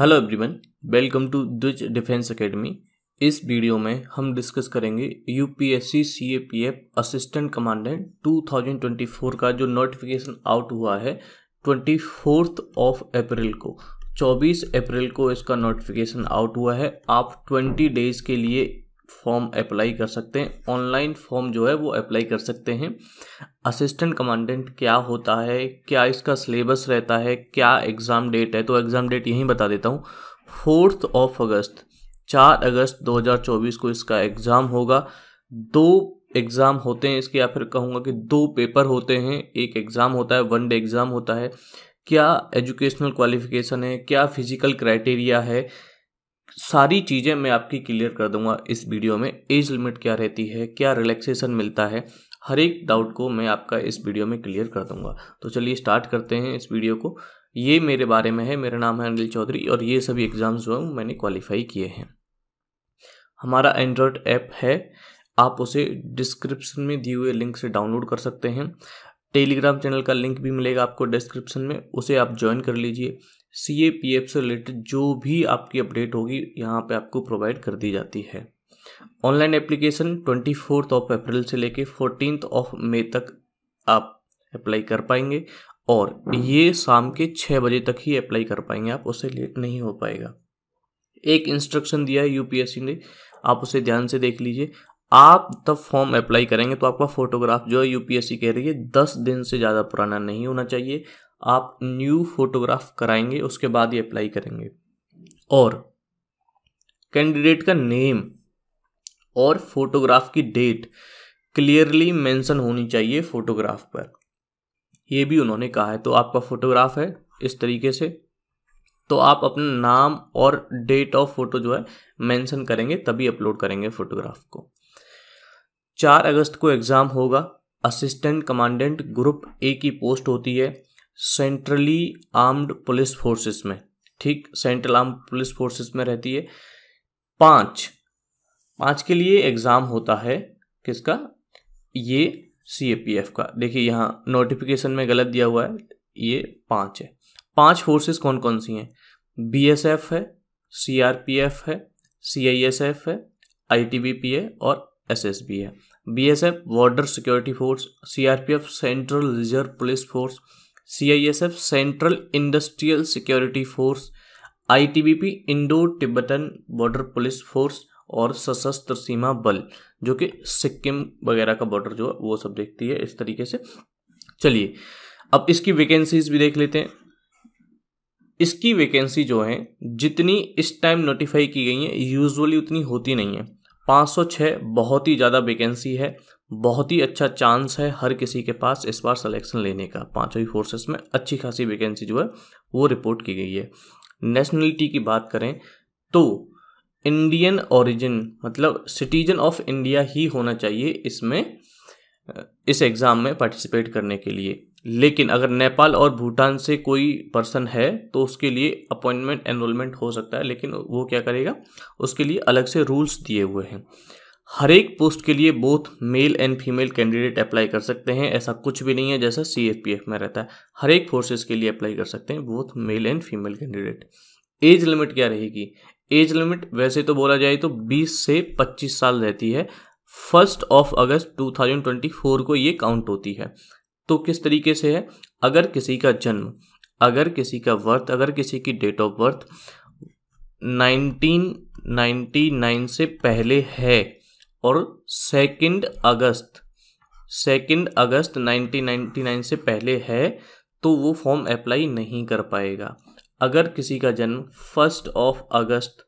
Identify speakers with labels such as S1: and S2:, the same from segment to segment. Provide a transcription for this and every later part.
S1: hello everyone welcome to Dwij defence academy इस video में हम डिस्कस करेंगे यूपीएससी सीएपीएफ असिस्टेंट कमांडेंट 2024 का जो नोटिफिकेशन आउट हुआ है ट्वेंटी फोर्थ ऑफ अप्रैल को 24 अप्रैल को इसका नोटिफिकेशन आउट हुआ है आप 20 डेज के लिए फॉर्म अप्लाई कर सकते हैं ऑनलाइन फॉर्म जो है वो अप्लाई कर सकते हैं असिस्टेंट कमांडेंट क्या होता है क्या इसका सिलेबस रहता है क्या एग्ज़ाम डेट है तो एग्ज़ाम डेट यहीं बता देता हूँ फोर्थ ऑफ अगस्त चार अगस्त 2024 को इसका एग्ज़ाम होगा दो एग्ज़ाम होते हैं इसके या फिर कहूँगा कि दो पेपर होते हैं एक एग्ज़ाम होता है वन डे एग्ज़ाम होता है क्या एजुकेशनल क्वालिफिकेशन है क्या फिजिकल क्राइटेरिया है सारी चीज़ें मैं आपकी क्लियर कर दूंगा इस वीडियो में एज लिमिट क्या रहती है क्या रिलैक्सेशन मिलता है हर एक डाउट को मैं आपका इस वीडियो में क्लियर कर दूंगा तो चलिए स्टार्ट करते हैं इस वीडियो को ये मेरे बारे में है मेरा नाम है अनिल चौधरी और ये सभी एग्ज़ाम्स जो हैं मैंने क्वालिफाई किए हैं हमारा एंड्रॉयड ऐप है आप उसे डिस्क्रिप्शन में दिए हुए लिंक से डाउनलोड कर सकते हैं टेलीग्राम चैनल का लिंक भी मिलेगा आपको डिस्क्रिप्शन में उसे आप ज्वाइन कर लीजिए सी ए पी एफ से रिलेटेड जो भी आपकी अपडेट होगी यहाँ पे आपको प्रोवाइड कर दी जाती है online application twenty fourth of April से लेके फोर्टीन ऑफ मे तक आप अप्लाई कर पाएंगे और ये शाम के छः बजे तक ही अप्लाई कर पाएंगे आप उससे लेट नहीं हो पाएगा एक इंस्ट्रक्शन दिया है यूपीएससी ने आप उसे ध्यान से देख लीजिए आप तब फॉर्म अप्लाई करेंगे तो आपका फोटोग्राफ जो है यूपीएससी कह रही है दस दिन से ज़्यादा पुराना नहीं होना चाहिए आप न्यू फोटोग्राफ कराएंगे उसके बाद ही अप्लाई करेंगे और कैंडिडेट का नेम और फोटोग्राफ की डेट क्लियरली मेंशन होनी चाहिए फोटोग्राफ पर ये भी उन्होंने कहा है तो आपका फोटोग्राफ है इस तरीके से तो आप अपना नाम और डेट ऑफ फोटो जो है मेंशन करेंगे तभी अपलोड करेंगे फोटोग्राफ को चार अगस्त को एग्ज़ाम होगा असिस्टेंट कमांडेंट ग्रुप ए की पोस्ट होती है सेंट्रली आर्म्ड पुलिस फोर्सेस में ठीक सेंट्रल आर्म पुलिस फोर्सेस में रहती है पांच पांच के लिए एग्ज़ाम होता है किसका ये सी का देखिए यहाँ नोटिफिकेशन में गलत दिया हुआ है ये पांच है पांच फोर्सेस कौन कौन सी हैं बी एस एफ है सी आर पी एफ है सी आई एस एफ है आई टी बी पी है और एस एस बी है B S F border security force CRPF central reserve police force CISF central industrial security force ITBP Indo Tibetan border police force और सशस्त्र सीमा बल जो कि सिक्किम वगैरह का बॉर्डर जो है वो सब देखती है इस तरीके से चलिए अब इसकी वैकेंसीज भी देख लेते हैं इसकी वैकेंसी जो है जितनी इस टाइम नोटिफाई की गई है यूजुअली उतनी होती नहीं है 506 बहुत ही ज़्यादा वैकेंसी है बहुत ही अच्छा चांस है हर किसी के पास इस बार सिलेक्शन लेने का ही फोर्सेस में अच्छी खासी वैकेंसी जो है वो रिपोर्ट की गई है नेशनलिटी की बात करें तो इंडियन ओरिजिन मतलब सिटीजन ऑफ इंडिया ही होना चाहिए इसमें इस एग्ज़ाम में पार्टिसिपेट करने के लिए लेकिन अगर नेपाल और भूटान से कोई पर्सन है तो उसके लिए अपॉइंटमेंट एनरोलमेंट हो सकता है लेकिन वो क्या करेगा उसके लिए अलग से रूल्स दिए हुए हैं हर एक पोस्ट के लिए both male and female candidate apply कर सकते हैं ऐसा कुछ भी नहीं है जैसा सी एफ पी एफ में रहता है हर एक फोर्सेस के लिए अप्लाई कर सकते हैं both male and female candidate age limit क्या रहेगी एज लिमिट वैसे तो बोला जाए तो 20 से 25 साल रहती है फर्स्ट ऑफ अगस्त 2024 को ये काउंट होती है तो किस तरीके से है अगर किसी का जन्म अगर किसी का बर्थ अगर किसी की डेट ऑफ बर्थ 1999 से पहले है और सेकंड अगस्त सेकंड अगस्त 1999 से पहले है तो वो फॉर्म अप्लाई नहीं कर पाएगा अगर किसी का जन्म फर्स्ट ऑफ अगस्त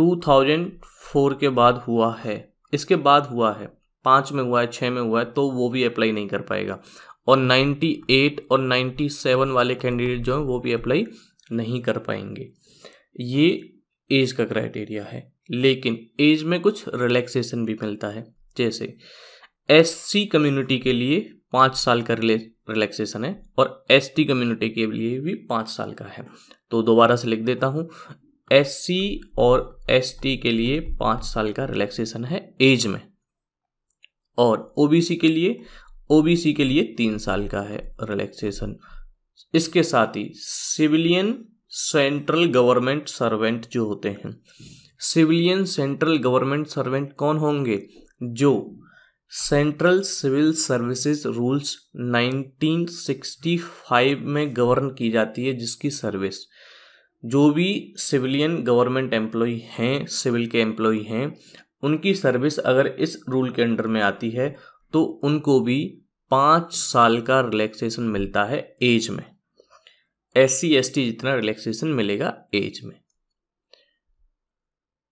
S1: 2004 के बाद हुआ है इसके बाद हुआ है पाँच में हुआ है छः में हुआ है तो वो भी अप्लाई नहीं कर पाएगा और 98 और 97 वाले कैंडिडेट जो हैं वो भी अप्लाई नहीं कर पाएंगे ये एज का क्राइटेरिया है लेकिन एज में कुछ रिलैक्सेशन भी मिलता है जैसे एस कम्युनिटी के लिए पाँच साल का रिलैक्सेशन है और एस कम्युनिटी के लिए भी पाँच साल का है तो दोबारा से लिख देता हूँ एस और एस के लिए पाँच साल का रिलैक्सेशन है एज में और ओ के लिए ओ के लिए तीन साल का है रिलैक्सेशन इसके साथ ही सिविलियन सेंट्रल गवर्नमेंट सर्वेंट जो होते हैं सिविलियन सेंट्रल गवर्नमेंट सर्वेंट कौन होंगे जो सेंट्रल सिविल सर्विसेज रूल्स 1965 में गवर्न की जाती है जिसकी सर्विस जो भी सिविलियन गवर्नमेंट एम्प्लॉय हैं सिविल के एम्प्लॉय हैं उनकी सर्विस अगर इस रूल के अंडर में आती है तो उनको भी पाँच साल का रिलैक्सेशन मिलता है एज में एस सी जितना रिलैक्सेशन मिलेगा एज में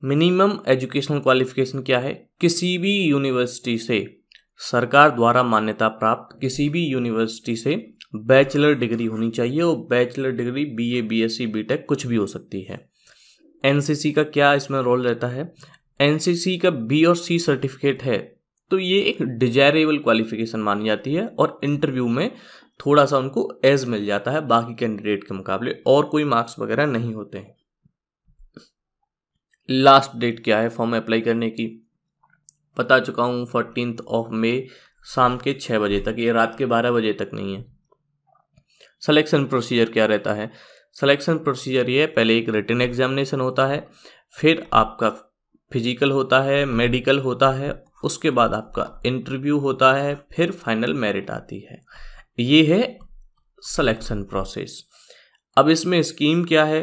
S1: मिनिमम एजुकेशनल क्वालिफिकेशन क्या है किसी भी यूनिवर्सिटी से सरकार द्वारा मान्यता प्राप्त किसी भी यूनिवर्सिटी से बैचलर डिग्री होनी चाहिए और bachelor degree B C B tech कुछ भी हो सकती है सी का क्या इसमें रोल रहता है सी का बी और सी सर्टिफिकेट है तो ये एक डिजायरेबल क्वालिफिकेशन मानी जाती है और इंटरव्यू में थोड़ा सा उनको एज मिल जाता है बाकी कैंडिडेट के मुकाबले और कोई मार्क्स वगैरह नहीं होते हैं लास्ट डेट क्या है फॉर्म अप्लाई करने की बता चुका हूँ फोर्टीन ऑफ मे शाम के छः बजे तक ये रात के बारह बजे तक नहीं है सिलेक्शन प्रोसीजर क्या रहता है सिलेक्शन प्रोसीजर ये पहले एक रिटर्न एग्जामिनेशन होता है फिर आपका फिजिकल होता है मेडिकल होता है उसके बाद आपका इंटरव्यू होता है फिर फाइनल मेरिट आती है ये है सिलेक्शन प्रोसेस अब इसमें स्कीम क्या है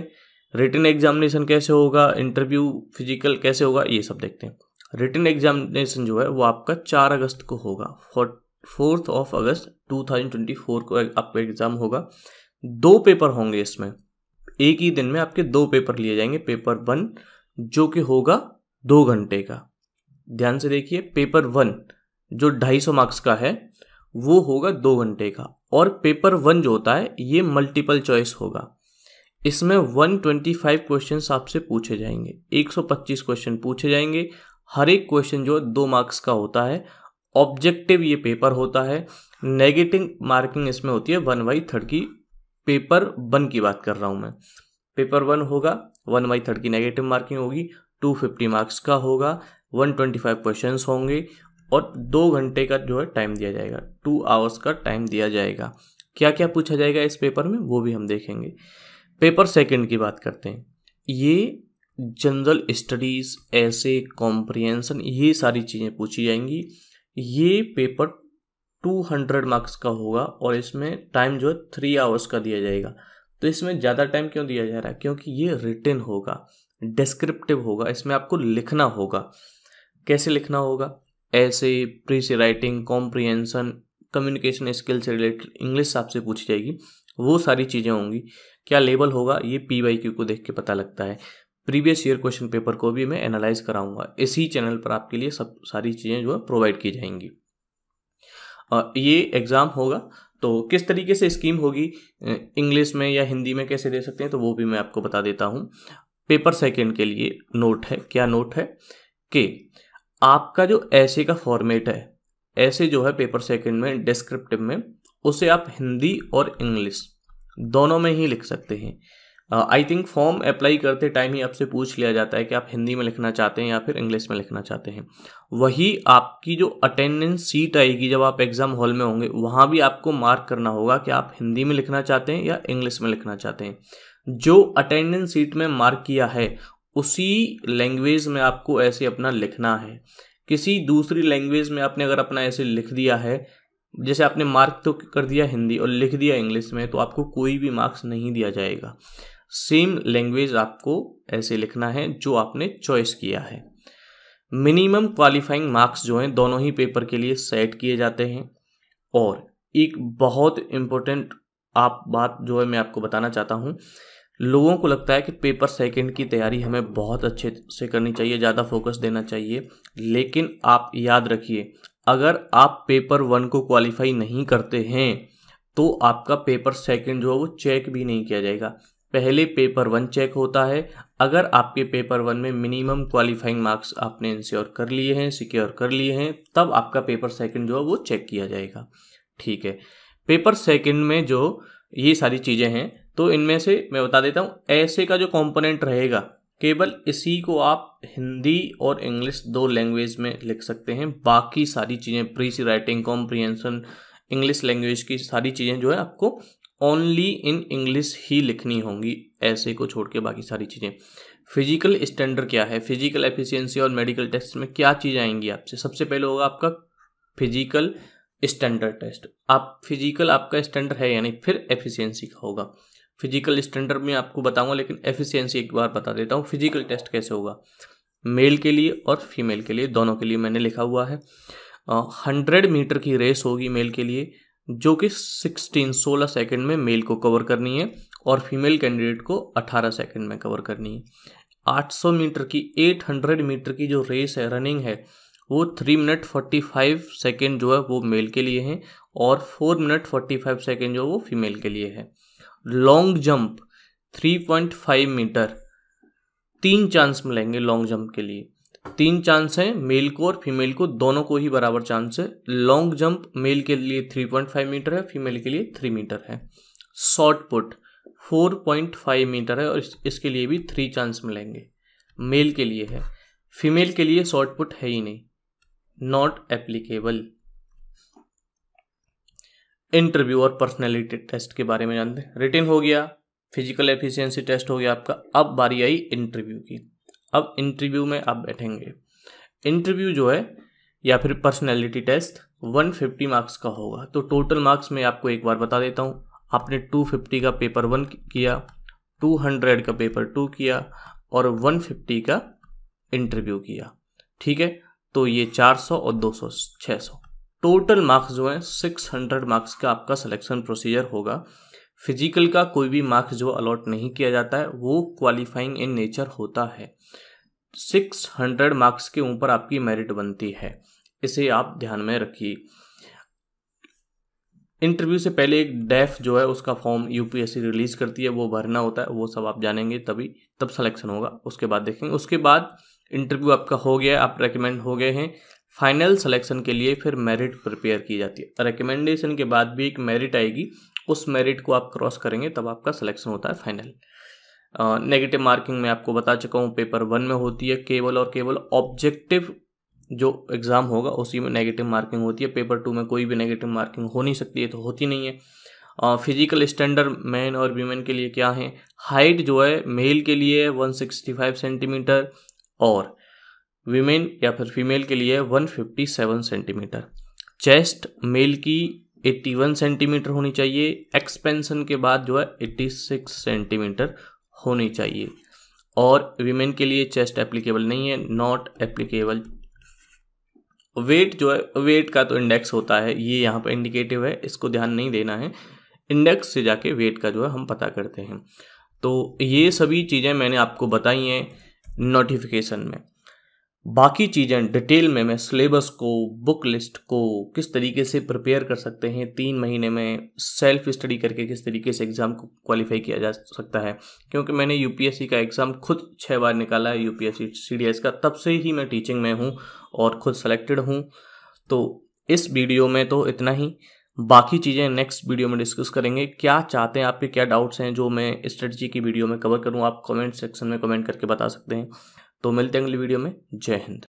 S1: रिटर्न एग्जामिनेशन कैसे होगा इंटरव्यू फिजिकल कैसे होगा ये सब देखते हैं रिटर्न एग्जामिनेशन जो है वो आपका चार अगस्त को होगा fourth of August two thousand twenty four को आपका एग्ज़ाम होगा दो पेपर होंगे इसमें एक ही दिन में आपके दो पेपर लिए जाएंगे पेपर वन जो कि होगा दो घंटे का ध्यान से देखिए पेपर वन जो ढाई सौ मार्क्स का है वो होगा दो घंटे का और पेपर वन जो होता है ये मल्टीपल चॉइस होगा इसमें 125 क्वेश्चंस आपसे पूछे जाएंगे 125 क्वेश्चन पूछे जाएंगे हर एक क्वेश्चन जो दो मार्क्स का होता है ऑब्जेक्टिव ये पेपर होता है नेगेटिव मार्किंग इसमें होती है वन बाई थर्ड की पेपर वन की बात कर रहा हूँ मैं पेपर वन होगा वन बाई थर्ड की नेगेटिव मार्किंग होगी टू फिफ्टी मार्क्स का होगा वन ट्वेंटी फाइव क्वेश्चन होंगे और दो घंटे का जो है टाइम दिया जाएगा टू आवर्स का टाइम दिया जाएगा क्या क्या पूछा जाएगा इस पेपर में वो भी हम देखेंगे पेपर सेकंड की बात करते हैं ये जनरल स्टडीज़ ऐसे कॉम्प्रिहेंसन ये सारी चीज़ें पूछी जाएंगी ये पेपर 200 मार्क्स का होगा और इसमें टाइम जो है थ्री आवर्स का दिया जाएगा तो इसमें ज़्यादा टाइम क्यों दिया जा रहा है क्योंकि ये रिटर्न होगा डिस्क्रिप्टिव होगा इसमें आपको लिखना होगा कैसे लिखना होगा ऐसे precis writing comprehension communication skill से रिलेटेड इंग्लिश आपसे पूछी जाएगी वो सारी चीज़ें होंगी क्या लेवल होगा ये पी वाई क्यू को देख के पता लगता है प्रीवियस ईयर क्वेश्चन पेपर को भी मैं एनालाइज कराऊंगा इसी चैनल पर आपके लिए सब सारी चीज़ें जो है प्रोवाइड की जाएंगी ये एग्ज़ाम होगा तो किस तरीके से स्कीम होगी इंग्लिश में या हिंदी में कैसे दे सकते हैं तो वो भी मैं आपको बता देता हूँ पेपर सेकेंड के लिए नोट है क्या नोट है कि आपका जो ऐसे का फॉर्मेट है ऐसे जो है पेपर सेकेंड में डिस्क्रिप्टिव में उसे आप हिंदी और इंग्लिश दोनों में ही लिख सकते हैं आई थिंक फॉर्म अप्लाई करते टाइम ही आपसे पूछ लिया जाता है कि आप हिंदी में लिखना चाहते हैं या फिर इंग्लिश में लिखना चाहते हैं वही आपकी जो अटेंडेंस सीट आएगी जब आप एग्ज़ाम हॉल में होंगे वहाँ भी आपको मार्क करना होगा कि आप हिंदी में लिखना चाहते हैं या इंग्लिश में लिखना चाहते हैं जो अटेंडेंस सीट में मार्क किया है उसी लैंग्वेज में आपको ऐसे अपना लिखना है किसी दूसरी लैंग्वेज में आपने अगर अपना ऐसे लिख दिया है जैसे आपने मार्क तो कर दिया हिंदी और लिख दिया इंग्लिश में तो आपको कोई भी मार्क्स नहीं दिया जाएगा सेम लैंग्वेज आपको ऐसे लिखना है जो आपने चॉइस किया है मिनिमम क्वालिफाइंग मार्क्स जो हैं दोनों ही पेपर के लिए सेट किए जाते हैं और एक बहुत इम्पोर्टेंट आप बात जो है मैं आपको बताना चाहता हूँ लोगों को लगता है कि पेपर सेकंड की तैयारी हमें बहुत अच्छे से करनी चाहिए ज़्यादा फोकस देना चाहिए लेकिन आप याद रखिए अगर आप पेपर वन को क्वालिफाई नहीं करते हैं तो आपका पेपर सेकंड जो है वो चेक भी नहीं किया जाएगा पहले पेपर वन चेक होता है अगर आपके पेपर वन में मिनिमम क्वालिफाइंग मार्क्स आपने इंश्योर कर लिए हैं सिक्योर कर लिए हैं तब आपका पेपर सेकंड जो है वो चेक किया जाएगा ठीक है पेपर सेकंड में जो ये सारी चीज़ें हैं तो इनमें से मैं बता देता हूँ ऐसे का जो कंपोनेंट रहेगा केवल इसी को आप हिंदी और इंग्लिश दो लैंग्वेज में लिख सकते हैं बाकी सारी चीज़ें precis writing comprehension English language की सारी चीज़ें जो है आपको ओनली इन इंग्लिश ही लिखनी होंगी ऐसे को छोड़ के बाकी सारी चीज़ें फिजिकल स्टैंडर्ड क्या है फिजिकल एफिशिएंसी और मेडिकल टेस्ट में क्या चीज़ आएंगी आपसे सबसे पहले होगा आपका फिजिकल स्टैंडर्ड टेस्ट आप फिजिकल आपका स्टैंडर्ड है यानी फिर एफिशिएंसी का होगा फिजिकल स्टैंडर्ड में आपको बताऊंगा लेकिन एफिशिएंसी एक बार बता देता हूँ फिजिकल टेस्ट कैसे होगा मेल के लिए और फीमेल के लिए दोनों के लिए मैंने लिखा हुआ है हंड्रेड मीटर की रेस होगी मेल के लिए जो कि सिक्सटीन सोलह सेकेंड में मेल को कवर करनी है और फीमेल कैंडिडेट को अठारह सेकेंड में कवर करनी है 800 मीटर की 800 मीटर की जो रेस है रनिंग है वो three minute forty five second जो है वो मेल के लिए है और फोर मिनट फोर्टी फाइव सेकेंड जो है वो फीमेल के लिए है लॉन्ग जंप 3.5 मीटर तीन चांस मिलेंगे लॉन्ग जंप के लिए तीन चांस हैं मेल को और फीमेल को दोनों को ही बराबर चांस है लॉन्ग जंप मेल के लिए 3.5 मीटर है फीमेल के लिए 3 मीटर है शॉर्ट पुट 4.5 मीटर है और इस, इसके लिए भी थ्री चांस मिलेंगे मेल के लिए है फीमेल के लिए शॉर्ट पुट है ही नहीं नॉट एप्लीकेबल इंटरव्यू और पर्सनैलिटी टेस्ट के बारे में जानते हैं रिटर्न हो गया फिजिकल एफिशिएंसी टेस्ट हो गया आपका अब बारी आई इंटरव्यू की अब इंटरव्यू में आप बैठेंगे इंटरव्यू जो है या फिर पर्सनैलिटी टेस्ट 150 मार्क्स का होगा तो टोटल मार्क्स मैं आपको एक बार बता देता हूँ आपने 250 का पेपर वन किया 200 का पेपर टू किया और 150 का इंटरव्यू किया ठीक है तो ये 400 और 200 600 टोटल मार्क्स जो हैं 600 मार्क्स का आपका सिलेक्शन प्रोसीजर होगा फिजिकल का कोई भी मार्क्स जो अलॉट नहीं किया जाता है वो क्वालिफाइंग इन नेचर होता है 600 मार्क्स के ऊपर आपकी मेरिट बनती है इसे आप ध्यान में रखिए इंटरव्यू से पहले एक डेफ जो है उसका फॉर्म यूपीएससी रिलीज करती है वो भरना होता है वो सब आप जानेंगे तभी तब सिलेक्शन होगा उसके बाद देखेंगे उसके बाद इंटरव्यू आपका हो गया आप रेकमेंड हो गए हैं फाइनल सिलेक्शन के लिए फिर मेरिट प्रिपेयर की जाती है रिकमेंडेशन के बाद भी एक मेरिट आएगी उस मेरिट को आप क्रॉस करेंगे तब आपका सिलेक्शन होता है फाइनल नेगेटिव मार्किंग में आपको बता चुका हूँ पेपर वन में होती है केवल और केवल ऑब्जेक्टिव जो एग्ज़ाम होगा उसी में नेगेटिव मार्किंग होती है पेपर टू में कोई भी नेगेटिव मार्किंग हो नहीं सकती है तो होती नहीं है फिजिकल स्टैंडर्ड मैन और वीमेन के लिए क्या है हाइट जो है मेल के लिए 165 सेंटीमीटर और वीमेन या फिर फीमेल के लिए 157 सेंटीमीटर चेस्ट मेल की 81 सेंटीमीटर होनी चाहिए एक्सपेंशन के बाद जो है 86 सेंटीमीटर होनी चाहिए और वीमेन के लिए चेस्ट एप्लीकेबल नहीं है नॉट एप्लीकेबल वेट जो है वेट का तो इंडेक्स होता है ये यहाँ पर इंडिकेटिव है इसको ध्यान नहीं देना है इंडेक्स से जाके वेट का जो है हम पता करते हैं तो ये सभी चीज़ें मैंने आपको बताई हैं नोटिफिकेशन में बाकी चीज़ें डिटेल में मैं सिलेबस को बुक लिस्ट को किस तरीके से प्रिपेयर कर सकते हैं तीन महीने में सेल्फ स्टडी करके किस तरीके से एग्ज़ाम को क्वालिफाई किया जा सकता है क्योंकि मैंने यूपीएससी का एग्ज़ाम खुद छः बार निकाला है यूपीएससी सीडीएस का तब से ही मैं टीचिंग में हूँ और खुद सेलेक्टेड हूँ तो इस वीडियो में तो इतना ही बाकी चीज़ें नेक्स्ट वीडियो में डिस्कस करेंगे क्या चाहते हैं आपके क्या डाउट्स हैं जो मैं स्ट्रेटजी की वीडियो में कवर करूँ आप कमेंट सेक्शन में कमेंट करके बता सकते हैं तो मिलते हैं अगली वीडियो में जय हिंद